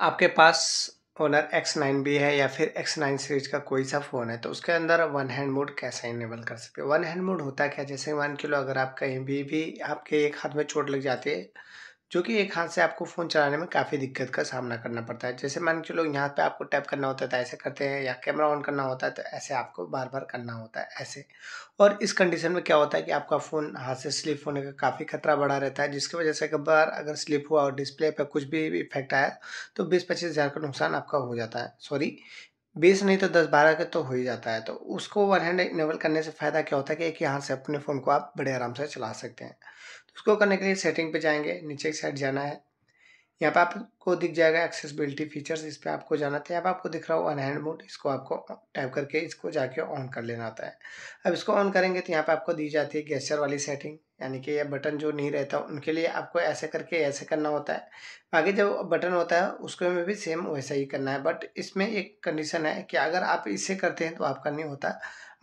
आपके पास owner x nine भी है या फिर एक्स नाइन सीरीज का कोई सा फ़ोन है तो उसके अंदर वन हैंड मोड कैसे इनेबल कर सकते हैं वन हैंड मोड होता है क्या जैसे मान के लो अगर आप कहीं भी भी आपके एक हाथ में चोट लग जाती है जो कि एक हाथ से आपको फ़ोन चलाने में काफ़ी दिक्कत का सामना करना पड़ता है जैसे मान के चलो यहाँ पे आपको टैप करना होता है तो ऐसे करते हैं या कैमरा ऑन करना होता है तो ऐसे आपको बार बार करना होता है ऐसे और इस कंडीशन में क्या होता है कि आपका फ़ोन हाथ से स्लिप होने का काफ़ी खतरा बढ़ा रहता है जिसकी वजह से एक बार अगर स्लिप हुआ और डिस्प्ले पर कुछ भी इफेक्ट आया तो बीस पच्चीस हज़ार का नुकसान आपका हो जाता है सॉरी बीस नहीं तो दस बारह का तो हो ही जाता है तो उसको वन हैंड इनेबल करने से फ़ायदा क्या होता है कि एक यहाँ से अपने फ़ोन को आप बड़े आराम से चला सकते हैं तो उसको करने के लिए सेटिंग पे जाएंगे नीचे की साइड जाना है यहाँ पे आपको दिख जाएगा एक्सेसिबिलिटी फीचर्स इस पर आपको जाना था यहाँ पे आपको दिख रहा हो अनहैंड मोड इसको आपको टाइप करके इसको जाके ऑन कर लेना होता है अब इसको ऑन करेंगे तो यहाँ पे आपको दी जाती है गेस्चर वाली सेटिंग यानी कि यह बटन जो नहीं रहता उनके लिए आपको ऐसे करके ऐसे करना होता है बाकी जो बटन होता है उसको में भी सेम वैसा ही करना है बट इसमें एक कंडीशन है कि अगर आप इसे करते हैं तो आपका नहीं होता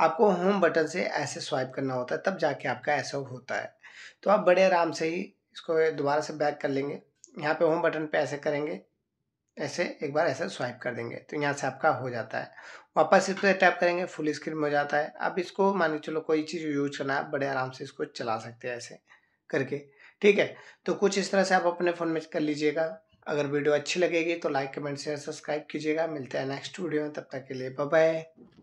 आपको होम बटन से ऐसे स्वाइप करना होता है तब जाके आपका ऐसा होता है तो आप बड़े आराम से ही इसको दोबारा से बैक कर लेंगे यहाँ पे होम बटन पे ऐसे करेंगे ऐसे एक बार ऐसे स्वाइप कर देंगे तो यहाँ से आपका हो जाता है वापस इस पर टैप करेंगे फुल स्क्रीन में हो जाता है आप इसको मान के चलो कोई चीज़ यूज करना है बड़े आराम से इसको चला सकते हैं ऐसे करके ठीक है तो कुछ इस तरह से आप अपने फ़ोन में कर लीजिएगा अगर वीडियो अच्छी लगेगी तो लाइक कमेंट शेयर सब्सक्राइब कीजिएगा मिलते हैं नेक्स्ट वीडियो में तब तक के लिए बाय